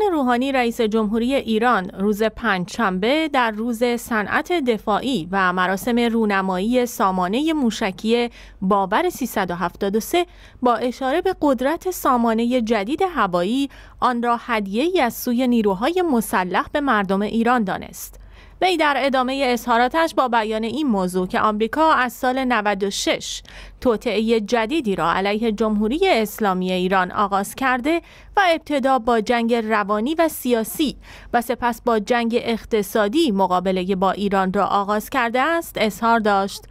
حسن روحانی رئیس جمهوری ایران روز پنجشنبه در روز صنعت دفاعی و مراسم رونمایی سامانه موشکی باور 373 با اشاره به قدرت سامانه جدید هوایی آن را هدیه از سوی نیروهای مسلح به مردم ایران دانست. وی در ادامه اظهاراتش با بیان این موضوع که آمریکا از سال 96 توطعه جدیدی را علیه جمهوری اسلامی ایران آغاز کرده و ابتدا با جنگ روانی و سیاسی و سپس با جنگ اقتصادی مقابله با ایران را آغاز کرده است اظهار داشت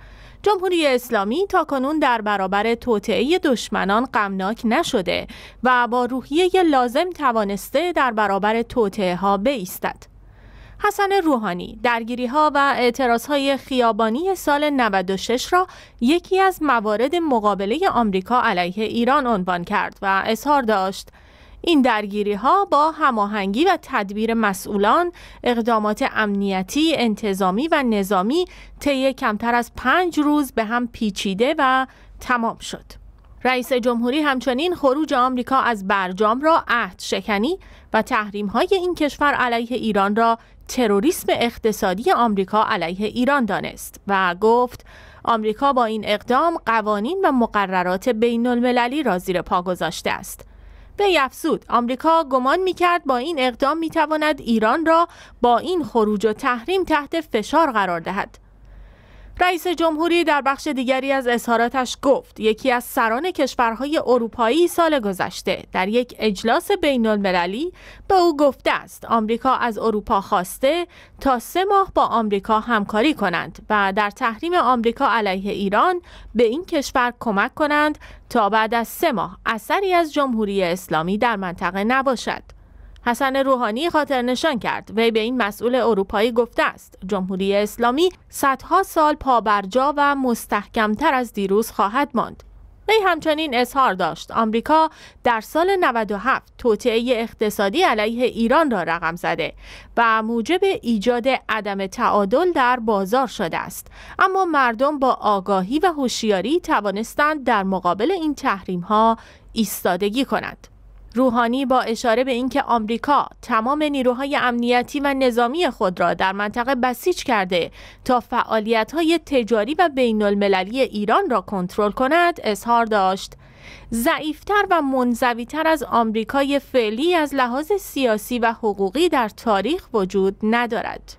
جمهوری اسلامی تا کنون در برابر توطعه دشمنان غمناک نشده و با روحیه لازم توانسته در برابر توطعه ها بیستد حسن روحانی درگیری ها و اعتراض های خیابانی سال 96 را یکی از موارد مقابله آمریکا علیه ایران عنوان کرد و اظهار داشت این درگیری ها با هماهنگی و تدبیر مسئولان اقدامات امنیتی، انتظامی و نظامی طی کمتر از پنج روز به هم پیچیده و تمام شد. رئیس جمهوری همچنین خروج آمریکا از برجام را عهد شکنی و تحریم های این کشور علیه ایران را تروریسم اقتصادی آمریکا علیه ایران دانست و گفت آمریکا با این اقدام قوانین و مقررات بین المللی را زیر پا گذاشته است. به افزود آمریکا گمان می کرد با این اقدام تواند ایران را با این خروج و تحریم تحت فشار قرار دهد رئیس جمهوری در بخش دیگری از اظهاراتش گفت یکی از سران کشورهای اروپایی سال گذشته در یک اجلاس بین المللی به او گفته است آمریکا از اروپا خواسته تا سه ماه با آمریکا همکاری کنند و در تحریم آمریکا علیه ایران به این کشور کمک کنند تا بعد از سه ماه اثری از جمهوری اسلامی در منطقه نباشد. حسن روحانی خاطر نشان کرد وی به این مسئول اروپایی گفته است جمهوری اسلامی صدها سال پابرجا و مستحکمتر از دیروز خواهد ماند وی همچنین اظهار داشت آمریکا در سال 97 توطعه اقتصادی علیه ایران را رقم زده و موجب ایجاد عدم تعادل در بازار شده است اما مردم با آگاهی و هوشیاری توانستند در مقابل این تحریم ها ایستادگی کنند روحانی با اشاره به اینکه آمریکا تمام نیروهای امنیتی و نظامی خود را در منطقه بسیج کرده تا فعالیت‌های تجاری و بین‌المللی ایران را کنترل کند اظهار داشت ضعیفتر و منزویتر از آمریکای فعلی از لحاظ سیاسی و حقوقی در تاریخ وجود ندارد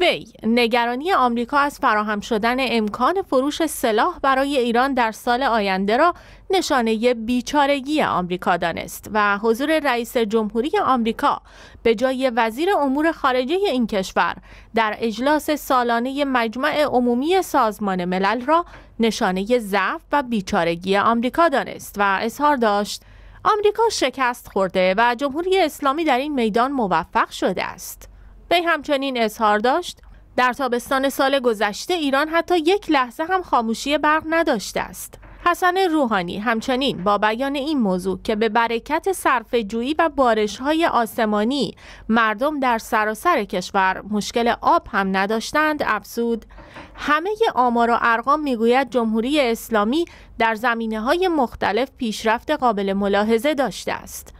وی نگرانی آمریکا از فراهم شدن امکان فروش سلاح برای ایران در سال آینده را نشانه بیچارگی آمریکا دانست و حضور رئیس جمهوری آمریکا به جای وزیر امور خارجه این کشور در اجلاس سالانه مجمع عمومی سازمان ملل را نشانه ضعف و بیچارگی آمریکا دانست و اظهار داشت آمریکا شکست خورده و جمهوری اسلامی در این میدان موفق شده است وی همچنین اظهار داشت در تابستان سال گذشته ایران حتی یک لحظه هم خاموشی برق نداشته است. حسن روحانی همچنین با بیان این موضوع که به برکت جویی و های آسمانی مردم در سراسر کشور مشکل آب هم نداشتند افزود همه آمار و ارقام میگوید جمهوری اسلامی در زمینه های مختلف پیشرفت قابل ملاحظه داشته است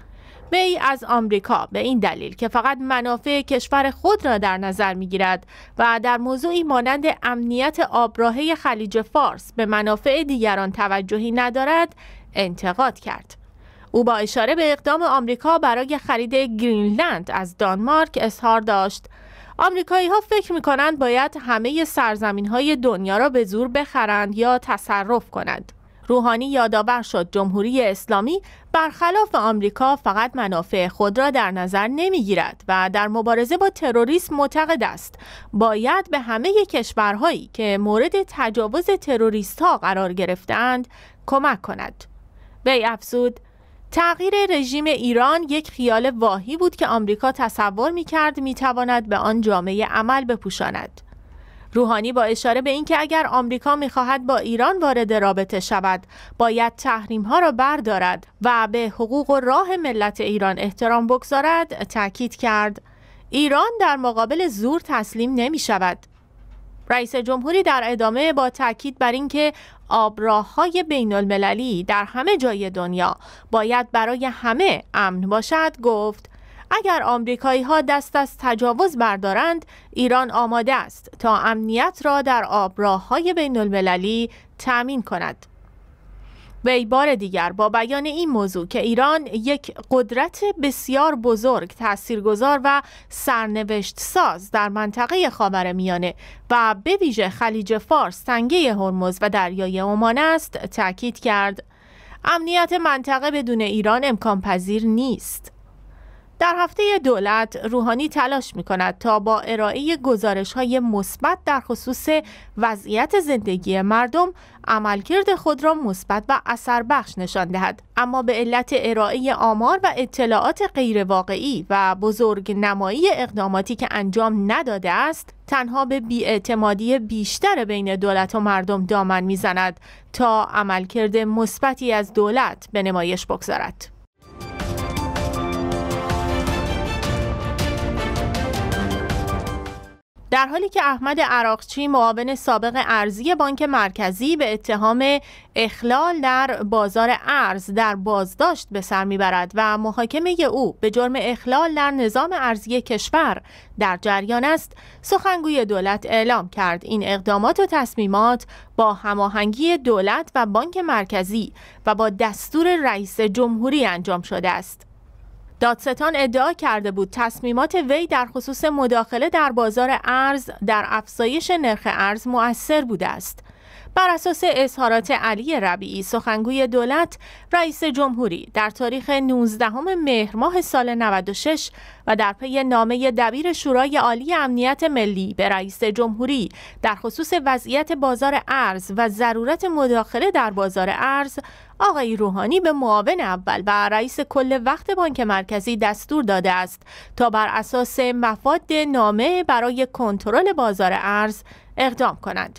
وی از آمریکا به این دلیل که فقط منافع کشور خود را در نظر میگیرد و در موضوعی مانند امنیت آبراهه خلیج فارس به منافع دیگران توجهی ندارد انتقاد کرد. او با اشاره به اقدام آمریکا برای خرید گرینلند از دانمارک اظهار داشت آمریکایی ها فکر می کنند باید همه سرزمین های دنیا را به زور بخرند یا تصرف کنند. روحانی یادآور شد جمهوری اسلامی برخلاف آمریکا فقط منافع خود را در نظر نمیگیرد و در مبارزه با تروریسم معتقد است باید به همه کشورهایی که مورد تجاوز تروریست ها قرار گرفتند کمک کند وی افزود تغییر رژیم ایران یک خیال واهی بود که آمریکا تصور می کرد می تواند به آن جامعه عمل بپوشاند. روحانی با اشاره به اینکه اگر آمریکا میخواهد با ایران وارد رابطه شود باید تحریم ها را بردارد و به حقوق و راه ملت ایران احترام بگذارد تاکید کرد ایران در مقابل زور تسلیم نمی شود رئیس جمهوری در ادامه با تاکید بر اینکه آبراههای بین المللی در همه جای دنیا باید برای همه امن باشد گفت اگر آمریکایی ها دست از تجاوز بردارند ایران آماده است تا امنیت را در آبراه های بین المللی تأمین کند وی بار دیگر با بیان این موضوع که ایران یک قدرت بسیار بزرگ تاثیرگذار و سرنوشت ساز در منطقه میانه و به ویژه خلیج فارس تنگه هرمز و دریای عمان است تاکید کرد امنیت منطقه بدون ایران امکان پذیر نیست در هفته دولت روحانی تلاش می کند تا با ارائه گزارش های مثبت در خصوص وضعیت زندگی مردم عملکرد خود را مثبت و اثر بخش نشان دهد اما به علت ارائه آمار و اطلاعات غیرواقعی و بزرگ نمایی اقداماتی که انجام نداده است تنها به بیاعتمادی بیشتر بین دولت و مردم دامن میزند تا عملکرد مثبتی از دولت به نمایش بگذارد در حالی که احمد عراقچی معاون سابق ارزی بانک مرکزی به اتهام اخلال در بازار ارز در بازداشت به سر میبرد و محاکمه او به جرم اخلال در نظام ارزی کشور در جریان است سخنگوی دولت اعلام کرد این اقدامات و تصمیمات با هماهنگی دولت و بانک مرکزی و با دستور رئیس جمهوری انجام شده است دادستان ادعا کرده بود تصمیمات وی در خصوص مداخله در بازار ارز در افزایش نرخ ارز مؤثر بوده است بر اساس اظهارات علی ربیعی سخنگوی دولت رئیس جمهوری در تاریخ 19 مهر ماه سال 96 و در پی نامه دبیر شورای عالی امنیت ملی به رئیس جمهوری در خصوص وضعیت بازار ارز و ضرورت مداخله در بازار ارز آقای روحانی به معاون اول و رئیس کل وقت بانک مرکزی دستور داده است تا بر اساس مفاد نامه برای کنترل بازار ارز اقدام کنند.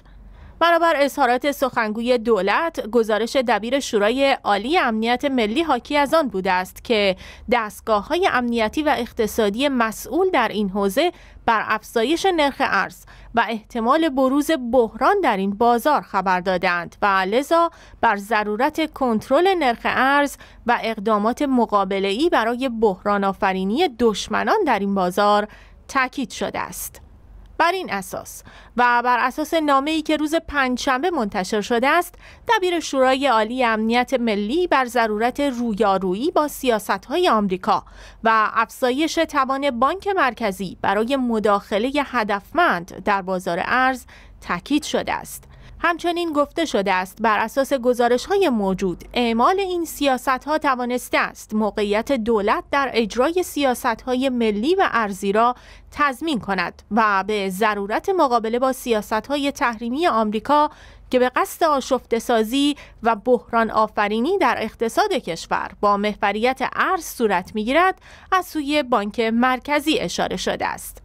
برابر اظهارات سخنگوی دولت گزارش دبیر شورای عالی امنیت ملی حاکی از آن بوده است که دستگاه های امنیتی و اقتصادی مسئول در این حوزه بر افزایش نرخ ارز و احتمال بروز بحران در این بازار خبر دادند و لذا بر ضرورت کنترل نرخ ارز و اقدامات مقابله‌ای برای بحران آفرینی دشمنان در این بازار تاکید شده است. بر این اساس و بر اساس نامه ای که روز پنجشنبه منتشر شده است دبیر شورای عالی امنیت ملی بر ضرورت رویارویی با سیاست های آمریکا و افزایش توان بانک مرکزی برای مداخله هدفمند در بازار ارز تاکید شده است همچنین گفته شده است بر اساس گزارش های موجود اعمال این سیاست ها توانسته است موقعیت دولت در اجرای سیاست های ملی و ارزی را تضمین کند و به ضرورت مقابله با سیاست های تحریمی آمریکا که به قصد آشفتسازی و بحران آفرینی در اقتصاد کشور با محوریت ارز صورت میگیرد از سوی بانک مرکزی اشاره شده است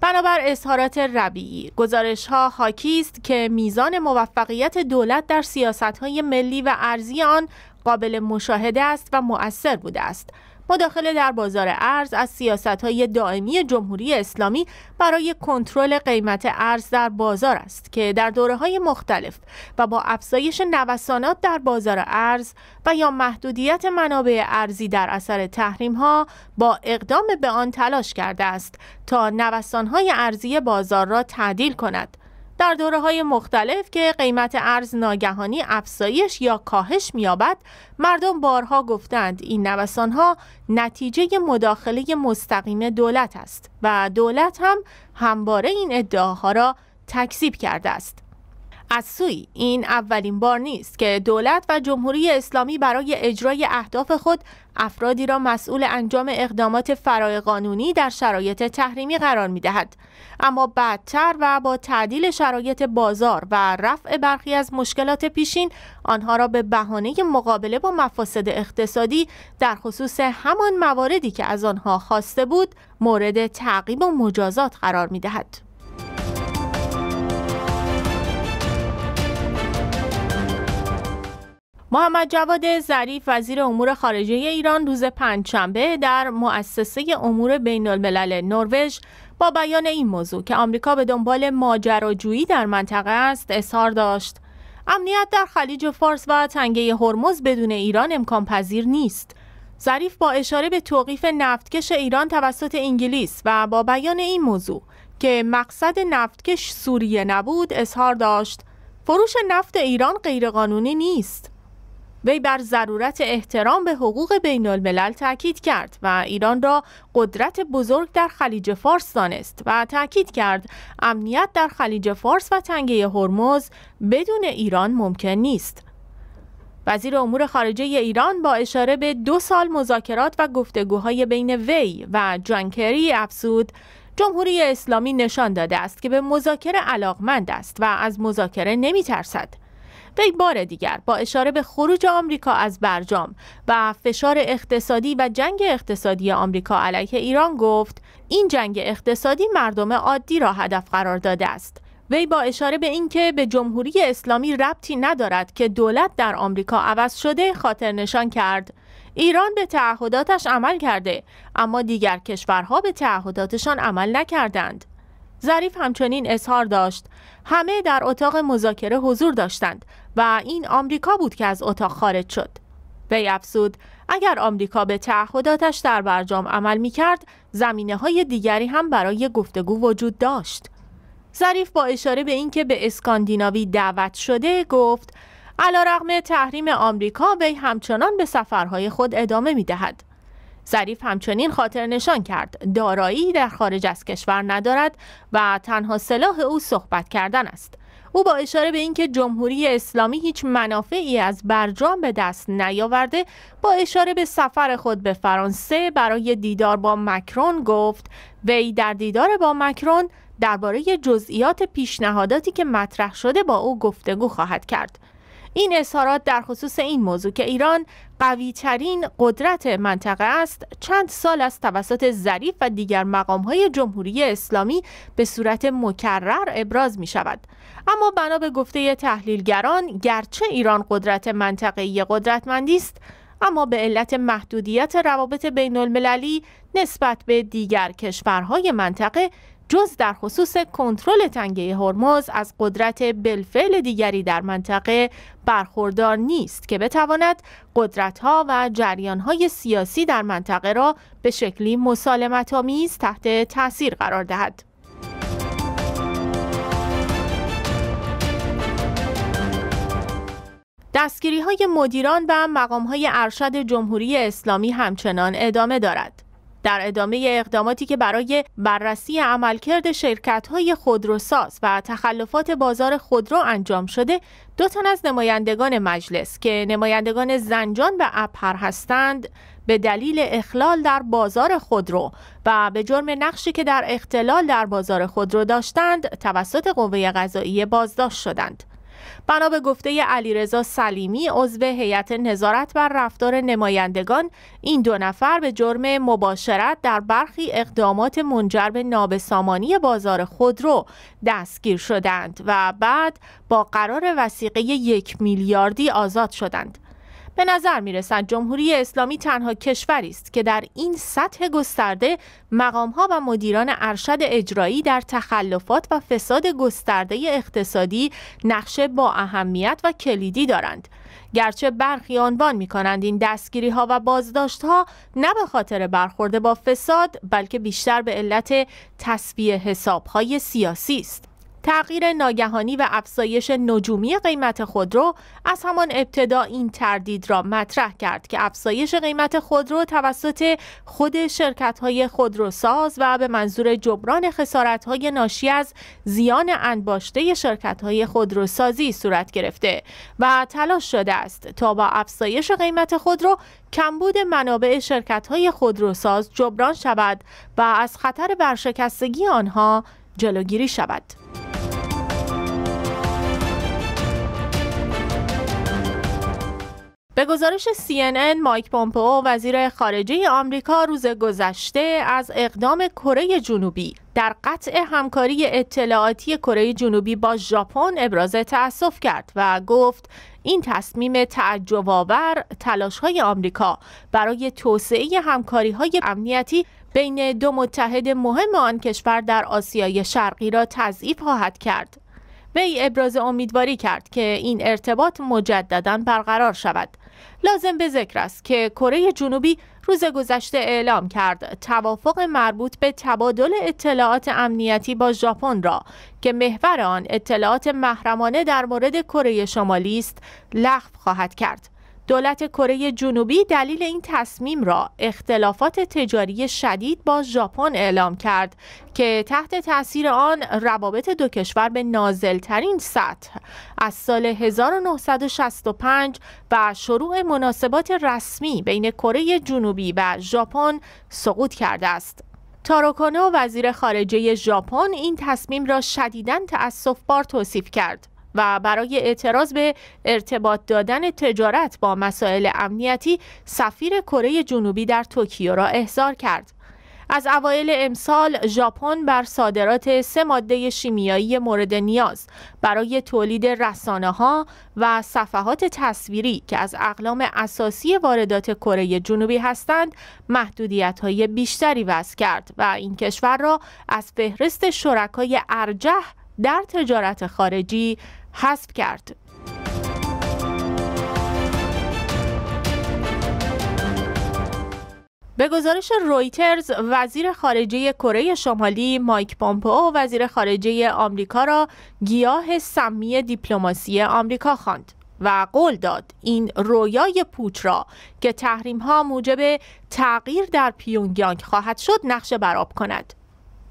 بنابر اظهارات ربیعی گزارش ها حاکی است که میزان موفقیت دولت در سیاست های ملی و ارزی آن قابل مشاهده است و مؤثر بوده است مداخله در بازار ارز از سیاست های دائمی جمهوری اسلامی برای کنترل قیمت ارز در بازار است که در دوره های مختلف و با افزایش نوسانات در بازار ارز و یا محدودیت منابع ارزی در اثر تحریم ها با اقدام به آن تلاش کرده است تا نوسان های ارزی بازار را تعدیل کند در دوره های مختلف که قیمت ارز ناگهانی افزایش یا کاهش میابد مردم بارها گفتند این نوسان ها نتیجه مداخله مستقیم دولت است و دولت هم همواره این ادعاها را تکذیب کرده است از سوی این اولین بار نیست که دولت و جمهوری اسلامی برای اجرای اهداف خود افرادی را مسئول انجام اقدامات فرای قانونی در شرایط تحریمی قرار می دهد. اما بعدتر و با تعدیل شرایط بازار و رفع برخی از مشکلات پیشین آنها را به بهانه مقابله با مفاسد اقتصادی در خصوص همان مواردی که از آنها خواسته بود مورد تعقیب و مجازات قرار می دهد. محمد جواد ظریف وزیر امور خارجه ایران روز پنجشنبه در مؤسسه امور بین الملل نروژ با بیان این موضوع که آمریکا به دنبال ماجراجویی در منطقه است اظهار داشت امنیت در خلیج فارس و تنگه هرمز بدون ایران امکان پذیر نیست ظریف با اشاره به توقیف نفتکش ایران توسط انگلیس و با بیان این موضوع که مقصد نفتکش سوریه نبود اظهار داشت فروش نفت ایران غیرقانونی نیست وی بر ضرورت احترام به حقوق بین الملل تاکید کرد و ایران را قدرت بزرگ در خلیج فارس دانست و تاکید کرد امنیت در خلیج فارس و تنگه هرمز بدون ایران ممکن نیست. وزیر امور خارجه ایران با اشاره به دو سال مذاکرات و گفتگوهای بین وی و جانکری افسود جمهوری اسلامی نشان داده است که به مذاکره علاقمند است و از مذاکره نمی ترسد. وی بار دیگر با اشاره به خروج آمریکا از برجام و فشار اقتصادی و جنگ اقتصادی آمریکا علیه ایران گفت این جنگ اقتصادی مردم عادی را هدف قرار داده است وی با اشاره به اینکه به جمهوری اسلامی ربطی ندارد که دولت در آمریکا عوض شده خاطر نشان کرد ایران به تعهداتش عمل کرده اما دیگر کشورها به تعهداتشان عمل نکردند ظریف همچنین اظهار داشت همه در اتاق مذاکره حضور داشتند و این آمریکا بود که از اتاق خارج شد وی افزود اگر آمریکا به تعهداتش در برجام عمل می کرد زمینه های دیگری هم برای گفتگو وجود داشت ظریف با اشاره به اینکه به اسکاندیناوی دعوت شده گفت علیرغم تحریم آمریکا وی همچنان به سفرهای خود ادامه می دهد ظریف همچنین خاطر نشان کرد دارایی در خارج از کشور ندارد و تنها سلاح او صحبت کردن است او با اشاره به اینکه جمهوری اسلامی هیچ منافعی از برجام به دست نیاورده با اشاره به سفر خود به فرانسه برای دیدار با مکرون گفت وی در دیدار با مکرون درباره جزئیات پیشنهاداتی که مطرح شده با او گفتگو خواهد کرد این اظهارات در خصوص این موضوع که ایران قوی ترین قدرت منطقه است چند سال از توسط ظریف و دیگر مقام های جمهوری اسلامی به صورت مکرر ابراز می شود اما بنا به گفته تحلیلگران گرچه ایران قدرت منطقه ای قدرتمندی است اما به علت محدودیت روابط بین المللی نسبت به دیگر کشورهای منطقه جز در خصوص کنترل تنگه هرمز از قدرت بالفعل دیگری در منطقه برخوردار نیست که بتواند قدرتها و جریانهای سیاسی در منطقه را به شکلی آمیز تحت تاثیر قرار دهد. دستگیری های مدیران و مقام های ارشد جمهوری اسلامی همچنان ادامه دارد. در ادامه اقداماتی که برای بررسی عملکرد شرکت‌های خودروساز و تخلفات بازار خودرو انجام شده دو تن از نمایندگان مجلس که نمایندگان زنجان و اپر هستند به دلیل اخلال در بازار خودرو و به جرم نقشی که در اختلال در بازار خودرو داشتند توسط قوه قضاییه بازداشت شدند بنا به گفته علیرضا سلیمی عضو هیئت نظارت بر رفتار نمایندگان این دو نفر به جرم مباشرت در برخی اقدامات منجر به نابسامانی بازار خودرو دستگیر شدند و بعد با قرار وسیقه یک میلیاردی آزاد شدند به نظر می جمهوری اسلامی تنها کشوری است که در این سطح گسترده مقامها و مدیران ارشد اجرایی در تخلفات و فساد گسترده اقتصادی نقشه با اهمیت و کلیدی دارند. گرچه برخی عنوان می کنند این دستگیری ها و بازداشت ها نه به خاطر برخورد با فساد بلکه بیشتر به علت تصویه حساب های سیاسی است. تغییر ناگهانی و افزایش نجومی قیمت خودرو از همان ابتدا این تردید را مطرح کرد که افزایش قیمت خودرو توسط خود شرکت های خودروساز و به منظور جبران خسارت های ناشی از زیان انباشته شرکت های خودروسازی صورت گرفته و تلاش شده است تا با افزایش قیمت خودرو کمبود منابع شرکت های خودروساز جبران شود و از خطر برشکستگی آنها جلوگیری شود. به گزارش CNN مایک پومپئو وزیر خارجه آمریکا روز گذشته از اقدام کره جنوبی در قطع همکاری اطلاعاتی کره جنوبی با ژاپن ابراز تاسف کرد و گفت این تصمیم تعجب آور های آمریکا برای توسعه های امنیتی بین دو متحد مهم آن کشور در آسیای شرقی را تضعیف خواهد کرد. وی ابراز امیدواری کرد که این ارتباط مجددا برقرار شود لازم به ذکر است که کره جنوبی روز گذشته اعلام کرد توافق مربوط به تبادل اطلاعات امنیتی با ژاپن را که محور آن اطلاعات محرمانه در مورد کره شمالی است لغو خواهد کرد. دولت کره جنوبی دلیل این تصمیم را اختلافات تجاری شدید با ژاپن اعلام کرد که تحت تاثیر آن روابط دو کشور به نازلترین سطح از سال 1965 و شروع مناسبات رسمی بین کره جنوبی و ژاپن سقوط کرده است. تاروکانو وزیر خارجه ژاپن این تصمیم را شدیداً بار توصیف کرد. و برای اعتراض به ارتباط دادن تجارت با مسائل امنیتی سفیر کره جنوبی در توکیو را احضار کرد. از اوایل امسال ژاپن بر صادرات سه ماده شیمیایی مورد نیاز برای تولید رسانه ها و صفحات تصویری که از اقلام اساسی واردات کره جنوبی هستند محدودیت های بیشتری وضع کرد و این کشور را از فهرست شرکای ارجح در تجارت خارجی حذف کرد. به گزارش رویترز وزیر خارجه کره شمالی مایک پامپو وزیر خارجه آمریکا را گیاه سمی دیپلماسی آمریکا خواند و قول داد این رویای پوچ را که تحریم ها موجب تغییر در پیونگیانگ خواهد شد نقشه براب کند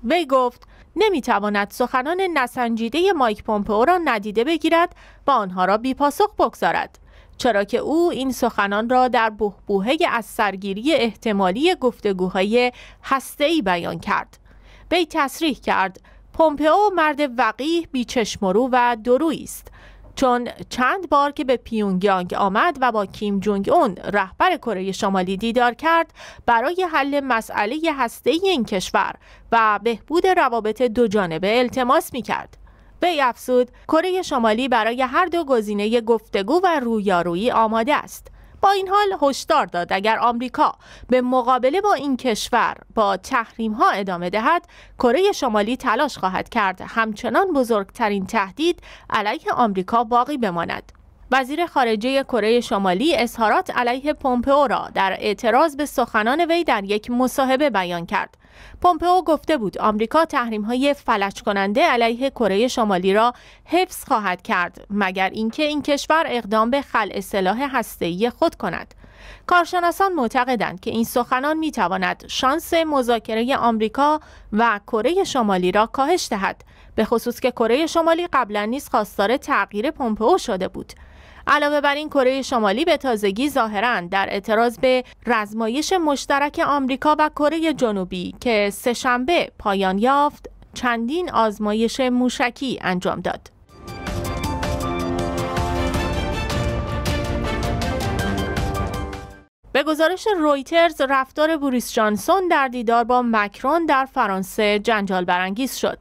وی گفت نمیتواند سخنان نسنجیده مایک پومپئو را ندیده بگیرد و آنها را بیپاسخ بگذارد چرا که او این سخنان را در بهبوهه از سرگیری احتمالی گفتگوهای ای بیان کرد وی تصریح کرد پومپئو مرد وقیح بیچشمرو و درویی است چون چند بار که به پیونگیانگ آمد و با کیم جونگ اون رهبر کره شمالی دیدار کرد برای حل مسئله هسته این کشور و بهبود روابط دو جانبه التماس می کرد. وی افزود کره شمالی برای هر دو گزینه گفتگو و رویارویی آماده است با این حال هشدار داد اگر آمریکا به مقابله با این کشور با تحریم ها ادامه دهد کره شمالی تلاش خواهد کرد همچنان بزرگترین تهدید علیه آمریکا باقی بماند وزیر خارجه کره شمالی اظهارات علیه پومپئو را در اعتراض به سخنان وی در یک مصاحبه بیان کرد پومپئو گفته بود آمریکا های فلج کننده علیه کره شمالی را حفظ خواهد کرد مگر اینکه این کشور اقدام به خلع سلاح هسته‌ای خود کند. کارشناسان معتقدند که این سخنان می تواند شانس مذاکره آمریکا و کره شمالی را کاهش دهد به خصوص که کره شمالی قبلا نیز خواستار تغییر پومپئو شده بود علاوه بر این کره شمالی به تازگی ظاهرا در اعتراض به رزمایش مشترک آمریکا و کره جنوبی که سهشنبه پایان یافت چندین آزمایش موشکی انجام داد به گزارش رویترز رفتار بوریس جانسون در دیدار با مکرون در فرانسه جنجال برانگیز شد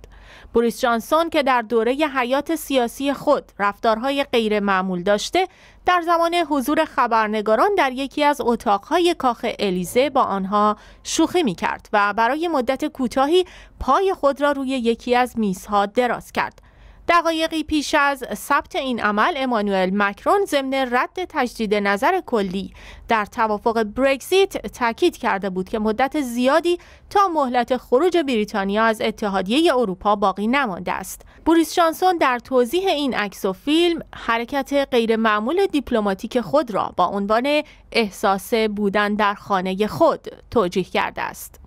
بوریس جانسون که در دوره حیات سیاسی خود رفتارهای غیر معمول داشته در زمان حضور خبرنگاران در یکی از اتاقهای کاخ الیزه با آنها شوخی می کرد و برای مدت کوتاهی پای خود را روی یکی از میزها دراز کرد دقایقی پیش از ثبت این عمل امانوئل مکرون ضمن رد تجدید نظر کلی در توافق برگزیت تاکید کرده بود که مدت زیادی تا مهلت خروج بریتانیا از اتحادیه اروپا باقی نمانده است. بوریس جانسون در توضیح این عکس و فیلم حرکت غیرمعمول دیپلماتیک خود را با عنوان احساس بودن در خانه خود توجیه کرده است.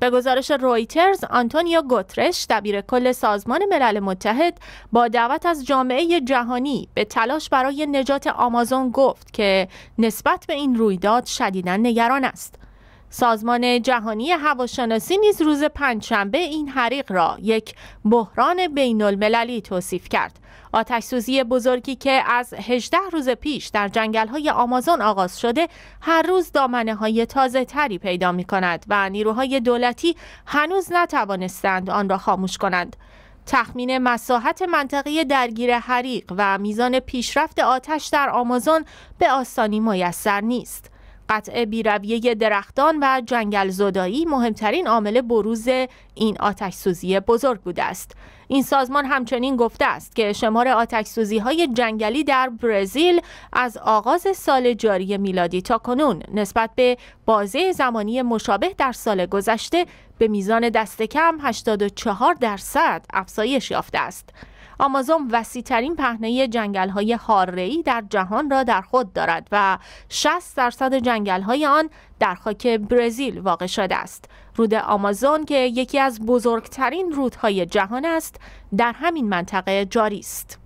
به گزارش رویترز آنتونیا گوترش دبیر کل سازمان ملل متحد با دعوت از جامعه جهانی به تلاش برای نجات آمازون گفت که نسبت به این رویداد شدیدا نگران است سازمان جهانی هواشناسی نیز روز پنجشنبه این حریق را یک بحران بین المللی توصیف کرد. آتش سوزی بزرگی که از 18 روز پیش در جنگل های آمازون آغاز شده هر روز دامنه های تازه تری پیدا می کند و نیروهای دولتی هنوز نتوانستند آن را خاموش کنند. تخمین مساحت منطقه درگیر حریق و میزان پیشرفت آتش در آمازون به آسانی میسر نیست. قطع بیرویه درختان و جنگل زدایی مهمترین عامل بروز این آتش سوزی بزرگ بوده است. این سازمان همچنین گفته است که شمار آتش های جنگلی در برزیل از آغاز سال جاری میلادی تا کنون نسبت به بازه زمانی مشابه در سال گذشته به میزان دست کم 84 درصد افزایش یافته است. آمازون وسیعترین پهنه جنگل های ای در جهان را در خود دارد و 60 درصد جنگل های آن در خاک برزیل واقع شده است. رود آمازون که یکی از بزرگترین رودهای جهان است، در همین منطقه جاری است.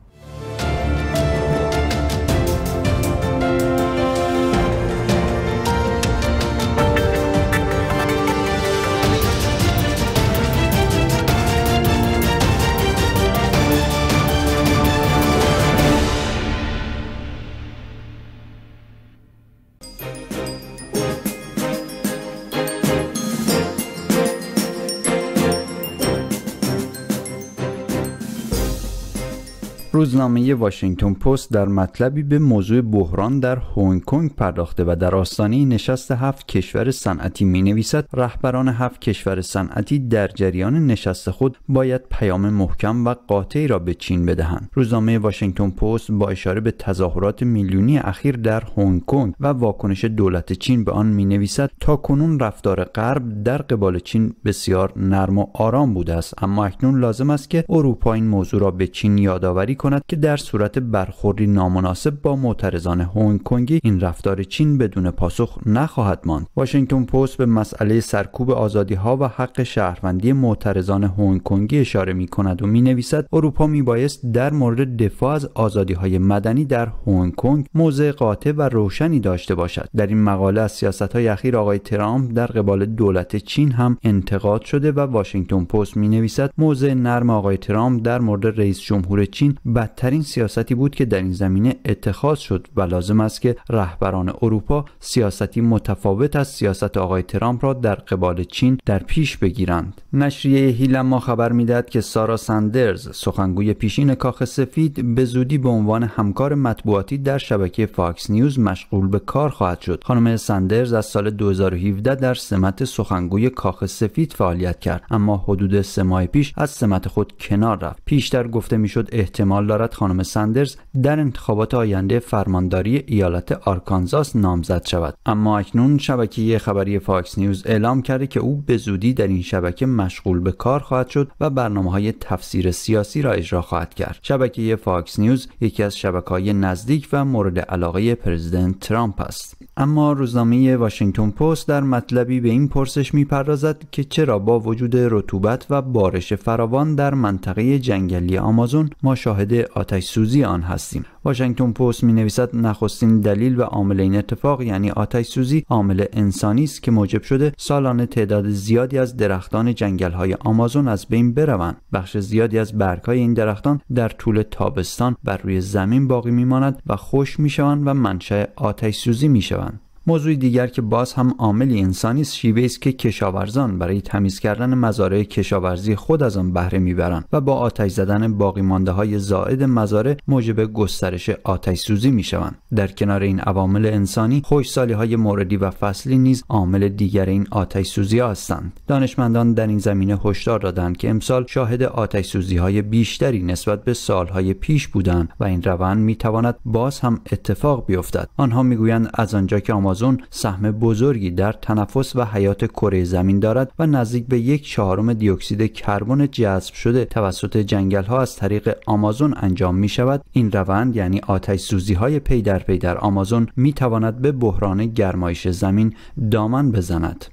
روزنامه واشنگتن پست در مطلبی به موضوع بحران در هنگ کنگ پرداخته و در آستانه نشست هفت کشور صنعتی می نویسد رهبران هفت کشور صنعتی در جریان نشست خود باید پیام محکم و قاطعی را به چین بدهند روزنامه واشنگتن پست با اشاره به تظاهرات میلیونی اخیر در هنگ کنگ و واکنش دولت چین به آن می نویسد تا کنون رفتار غرب در قبال چین بسیار نرم و آرام بوده است اما اکنون لازم است که اروپا این موضوع را به چین یادآوری کند که در صورت برخوردی نامناسب با معترضان هنگ کنگی این رفتار چین بدون پاسخ نخواهد ماند واشنگتن پست به مسئله سرکوب آزادی ها و حق شهروندی معترضان هنگ کنگی اشاره می کند و می اروپا می بایست در مورد دفاع از آزادی های مدنی در هنگ کنگ موضع قاطع و روشنی داشته باشد در این مقاله از سیاست های اخیر آقای ترامپ در قبال دولت چین هم انتقاد شده و واشنگتن پست می نویسد موضع نرم آقای ترامپ در مورد رئیس جمهور چین بدترین سیاستی بود که در این زمینه اتخاذ شد و لازم است که رهبران اروپا سیاستی متفاوت از سیاست آقای ترامپ را در قبال چین در پیش بگیرند نشریه هیلما خبر میدهد که سارا سندرز سخنگوی پیشین کاخ سفید به زودی به عنوان همکار مطبوعاتی در شبکه فاکس نیوز مشغول به کار خواهد شد خانم سندرز از سال 2017 در سمت سخنگوی کاخ سفید فعالیت کرد اما حدود سه ماه پیش از سمت خود کنار رفت پیشتر گفته میشد احتمال دارد خانم سندرز در انتخابات آینده فرمانداری ایالت آرکانزاس نامزد شود اما اکنون شبکه خبری فاکس نیوز اعلام کرده که او به زودی در این شبکه مشغول به کار خواهد شد و برنامه های تفسیر سیاسی را اجرا خواهد کرد شبکه فاکس نیوز یکی از شبکه های نزدیک و مورد علاقه پرزیدنت ترامپ است اما روزنامه واشنگتن پست در مطلبی به این پرسش میپردازد که چرا با وجود رطوبت و بارش فراوان در منطقه جنگلی آمازون ما شاهد آتش سوزی آن هستیم واشنگتن پست می نویسد نخستین دلیل و عامل این اتفاق یعنی آتش سوزی عامل انسانی است که موجب شده سالانه تعداد زیادی از درختان جنگل های آمازون از بین بروند بخش زیادی از برگ های این درختان در طول تابستان بر روی زمین باقی ماند و می شوند و منشأ آتش سوزی شوند موضوع دیگر که باز هم عاملی انسانی است شیوه است که کشاورزان برای تمیز کردن مزارع کشاورزی خود از آن بهره میبرند و با آتش زدن باقی مانده های زائد مزارع موجب گسترش آتش سوزی میشوند در کنار این عوامل انسانی سالی های موردی و فصلی نیز عامل دیگر این آتش سوزی هستند دانشمندان در این زمینه هشدار دادند که امسال شاهد آتش سوزی های بیشتری نسبت به سالهای پیش بودند و این روند تواند باز هم اتفاق بیفتد آنها میگویند از آنجا که آمازون سهم بزرگی در تنفس و حیات کره زمین دارد و نزدیک به یک چهارم دیوکسید کربن جذب شده توسط جنگل ها از طریق آمازون انجام می شود این روند یعنی آتش سوزی های پی در پی در آمازون می تواند به بحران گرمایش زمین دامن بزند